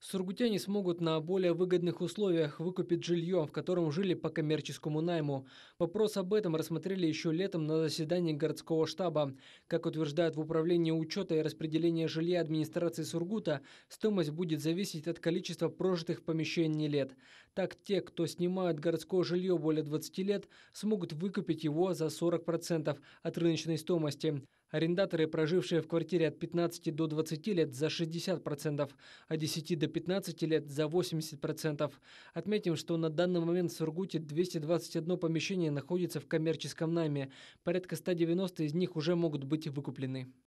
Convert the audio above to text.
Сургутяне смогут на более выгодных условиях выкупить жилье, в котором жили по коммерческому найму. Вопрос об этом рассмотрели еще летом на заседании городского штаба. Как утверждают в Управлении учета и распределения жилья администрации Сургута, стоимость будет зависеть от количества прожитых помещений лет. Так, те, кто снимают городское жилье более 20 лет, смогут выкупить его за 40% от рыночной стоимости. Арендаторы, прожившие в квартире от 15 до 20 лет за 60%, от 10 до 15 лет за 80%. Отметим, что на данный момент в Сургуте 221 помещение находится в коммерческом найме. Порядка 190 из них уже могут быть выкуплены.